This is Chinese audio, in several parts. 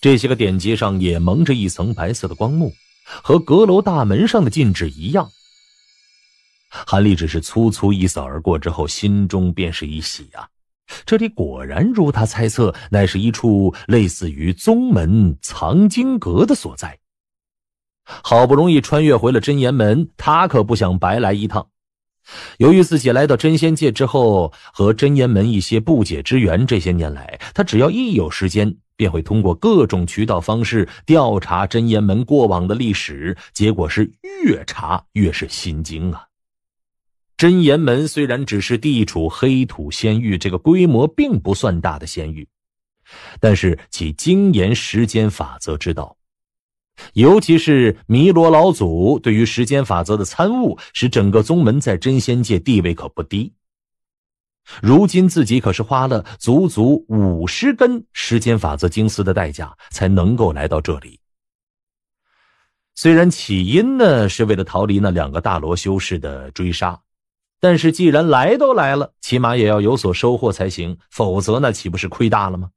这些个典籍上也蒙着一层白色的光幕，和阁楼大门上的禁制一样。韩立只是粗粗一扫而过之后，心中便是一喜啊！这里果然如他猜测，乃是一处类似于宗门藏经阁的所在。好不容易穿越回了真言门，他可不想白来一趟。由于自己来到真仙界之后和真言门一些不解之缘，这些年来他只要一有时间。便会通过各种渠道方式调查真言门过往的历史，结果是越查越是心惊啊！真言门虽然只是地处黑土仙域这个规模并不算大的仙域，但是其精研时间法则之道，尤其是弥罗老祖对于时间法则的参悟，使整个宗门在真仙界地位可不低。如今自己可是花了足足五十根时间法则经丝的代价才能够来到这里。虽然起因呢是为了逃离那两个大罗修士的追杀，但是既然来都来了，起码也要有所收获才行，否则那岂不是亏大了吗？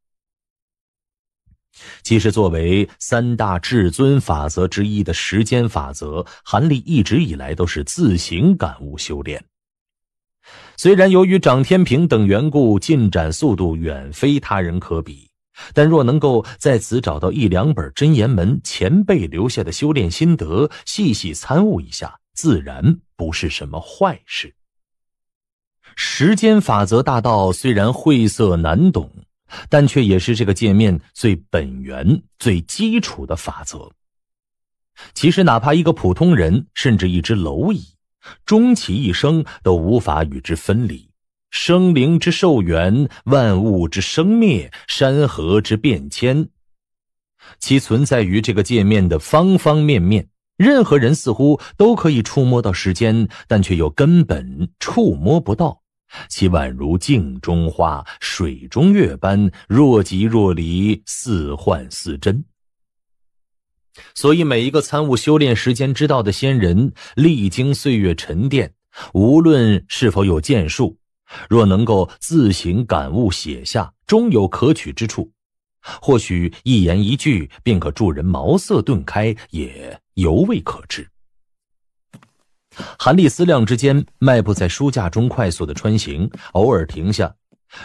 其实，作为三大至尊法则之一的时间法则，韩立一直以来都是自行感悟修炼。虽然由于张天平等缘故，进展速度远非他人可比，但若能够在此找到一两本真言门前辈留下的修炼心得，细细参悟一下，自然不是什么坏事。时间法则大道虽然晦涩难懂，但却也是这个界面最本源、最基础的法则。其实，哪怕一个普通人，甚至一只蝼蚁。终其一生都无法与之分离。生灵之寿元，万物之生灭，山河之变迁，其存在于这个界面的方方面面。任何人似乎都可以触摸到时间，但却又根本触摸不到。其宛如镜中花、水中月般，若即若离，似幻似真。所以，每一个参悟修炼时间之道的仙人，历经岁月沉淀，无论是否有建树，若能够自行感悟写下，终有可取之处。或许一言一句便可助人茅塞顿开，也犹未可知。韩立思量之间，迈步在书架中快速的穿行，偶尔停下，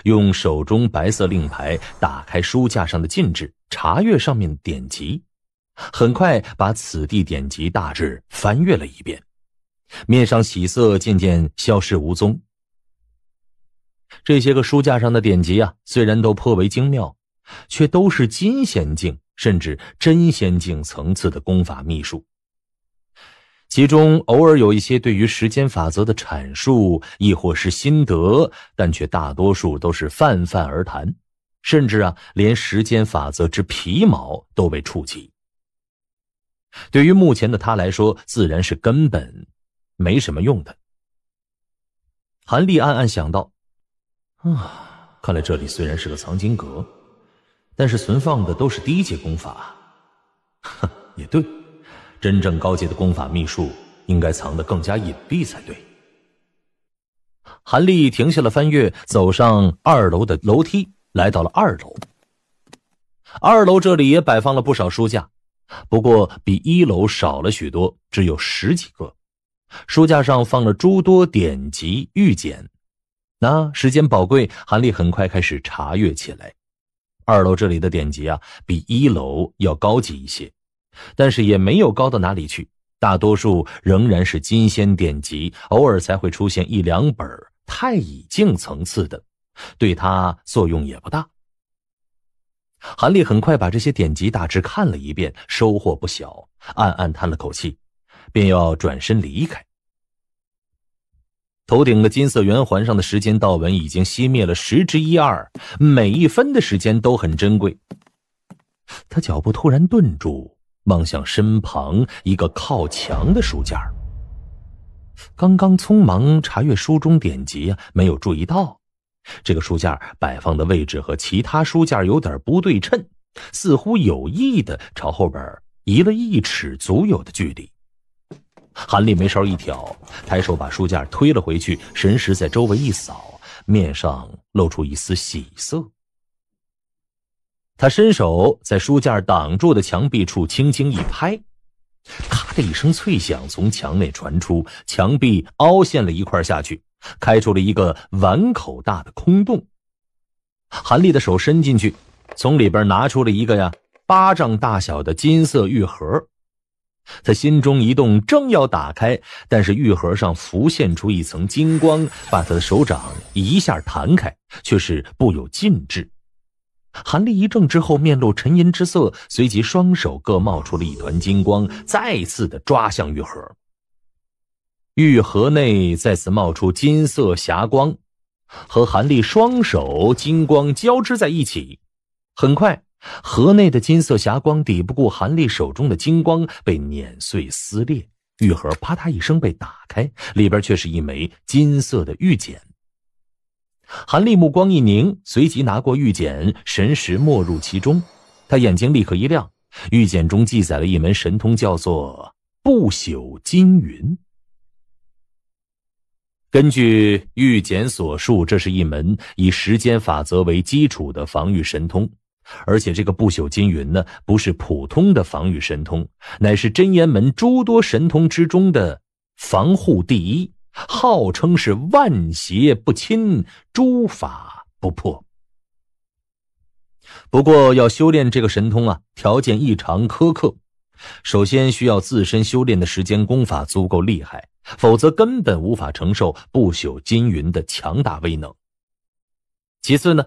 用手中白色令牌打开书架上的禁制，查阅上面典籍。很快把此地典籍大致翻阅了一遍，面上喜色渐渐消失无踪。这些个书架上的典籍啊，虽然都颇为精妙，却都是金仙境甚至真仙境层次的功法秘术。其中偶尔有一些对于时间法则的阐述，亦或是心得，但却大多数都是泛泛而谈，甚至啊，连时间法则之皮毛都未触及。对于目前的他来说，自然是根本没什么用的。韩立暗暗想到：“啊，看来这里虽然是个藏经阁，但是存放的都是低阶功法。哼，也对，真正高级的功法秘术应该藏得更加隐蔽才对。”韩立停下了翻阅，走上二楼的楼梯，来到了二楼。二楼这里也摆放了不少书架。不过比一楼少了许多，只有十几个。书架上放了诸多典籍玉简。那时间宝贵，韩立很快开始查阅起来。二楼这里的典籍啊，比一楼要高级一些，但是也没有高到哪里去。大多数仍然是金仙典籍，偶尔才会出现一两本太乙境层次的，对他作用也不大。韩立很快把这些典籍大致看了一遍，收获不小，暗暗叹了口气，便要转身离开。头顶的金色圆环上的时间道纹已经熄灭了十之一二，每一分的时间都很珍贵。他脚步突然顿住，望向身旁一个靠墙的书架。刚刚匆忙查阅书中典籍没有注意到。这个书架摆放的位置和其他书架有点不对称，似乎有意的朝后边移了一尺足有的距离。韩立眉梢一挑，抬手把书架推了回去，神识在周围一扫，面上露出一丝喜色。他伸手在书架挡住的墙壁处轻轻一拍，咔的一声脆响从墙内传出，墙壁凹陷了一块下去。开出了一个碗口大的空洞，韩立的手伸进去，从里边拿出了一个呀巴掌大小的金色玉盒。他心中一动，正要打开，但是玉盒上浮现出一层金光，把他的手掌一下弹开，却是不有禁制。韩立一怔之后，面露沉吟之色，随即双手各冒出了一团金光，再次的抓向玉盒。玉盒内再次冒出金色霞光，和韩立双手金光交织在一起。很快，盒内的金色霞光抵不过韩立手中的金光，被碾碎撕裂。玉盒啪嗒一声被打开，里边却是一枚金色的玉简。韩立目光一凝，随即拿过玉简，神识没入其中。他眼睛立刻一亮，玉简中记载了一门神通，叫做“不朽金云”。根据玉简所述，这是一门以时间法则为基础的防御神通，而且这个不朽金云呢，不是普通的防御神通，乃是真言门诸多神通之中的防护第一，号称是万邪不侵，诸法不破。不过，要修炼这个神通啊，条件异常苛刻。首先需要自身修炼的时间功法足够厉害，否则根本无法承受不朽金云的强大威能。其次呢，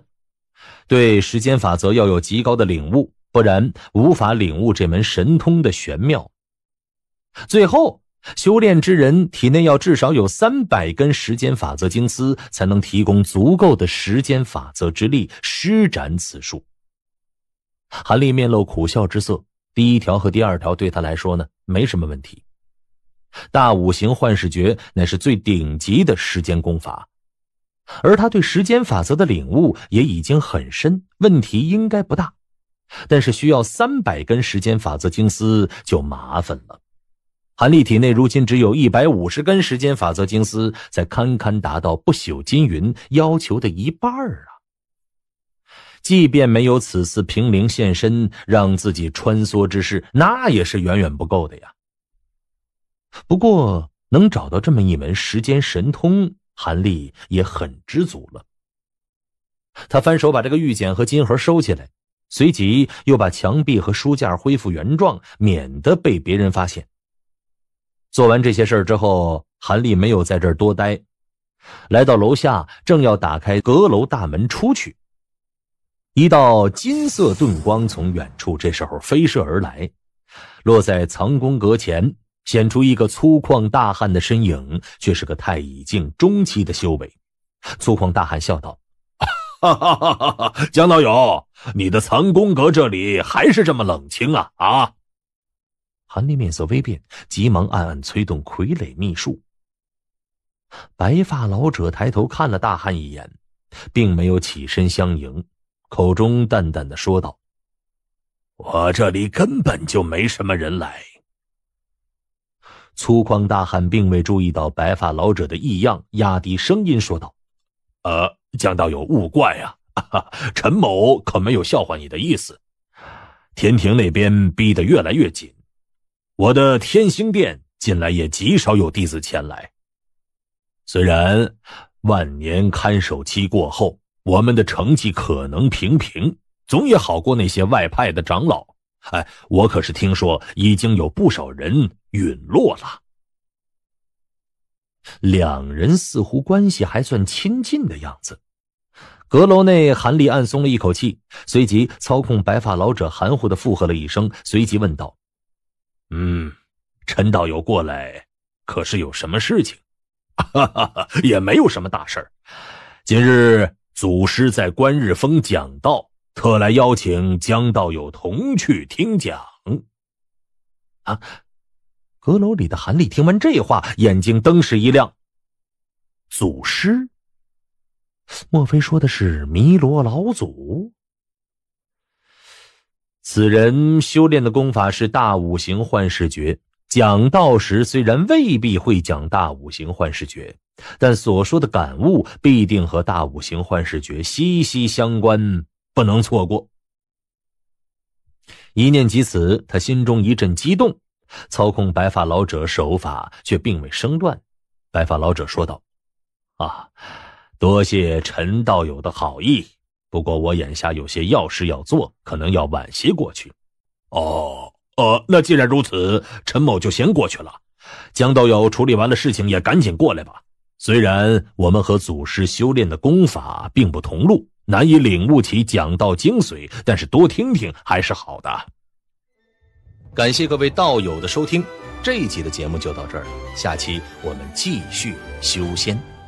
对时间法则要有极高的领悟，不然无法领悟这门神通的玄妙。最后，修炼之人体内要至少有三百根时间法则金丝，才能提供足够的时间法则之力施展此术。韩立面露苦笑之色。第一条和第二条对他来说呢，没什么问题。大五行幻视诀乃是最顶级的时间功法，而他对时间法则的领悟也已经很深，问题应该不大。但是需要三百根时间法则金丝就麻烦了。韩立体内如今只有一百五十根时间法则金丝，才堪堪达到不朽金云要求的一半儿啊。即便没有此次平陵现身让自己穿梭之事，那也是远远不够的呀。不过能找到这么一门时间神通，韩立也很知足了。他翻手把这个玉简和金盒收起来，随即又把墙壁和书架恢复原状，免得被别人发现。做完这些事之后，韩立没有在这儿多待，来到楼下，正要打开阁楼大门出去。一道金色盾光从远处这时候飞射而来，落在藏宫阁前，显出一个粗犷大汉的身影，却是个太乙境中期的修为。粗犷大汉笑道：“江道友，你的藏宫阁这里还是这么冷清啊？”啊！韩立面色微变，急忙暗暗催动傀儡秘术。白发老者抬头看了大汉一眼，并没有起身相迎。口中淡淡的说道：“我这里根本就没什么人来。”粗犷大汉并未注意到白发老者的异样，压低声音说道：“呃，江道友勿怪啊，陈某可没有笑话你的意思。天庭那边逼得越来越紧，我的天星殿近来也极少有弟子前来。虽然万年看守期过后。”我们的成绩可能平平，总也好过那些外派的长老。哎，我可是听说已经有不少人陨落了。两人似乎关系还算亲近的样子，阁楼内，韩立暗松了一口气，随即操控白发老者含糊的附和了一声，随即问道：“嗯，陈道友过来，可是有什么事情？”“哈哈，也没有什么大事儿，今日。”祖师在观日峰讲道，特来邀请江道友同去听讲。啊！阁楼里的韩立听完这话，眼睛登时一亮。祖师，莫非说的是弥罗老祖？此人修炼的功法是大五行幻视诀。讲道时虽然未必会讲大五行幻视诀，但所说的感悟必定和大五行幻视诀息息相关，不能错过。一念及此，他心中一阵激动，操控白发老者手法却并未生乱。白发老者说道：“啊，多谢陈道友的好意，不过我眼下有些要事要做，可能要晚些过去。”哦。哦，那既然如此，陈某就先过去了。江道友处理完了事情也赶紧过来吧。虽然我们和祖师修炼的功法并不同路，难以领悟其讲道精髓，但是多听听还是好的。感谢各位道友的收听，这一集的节目就到这儿，下期我们继续修仙。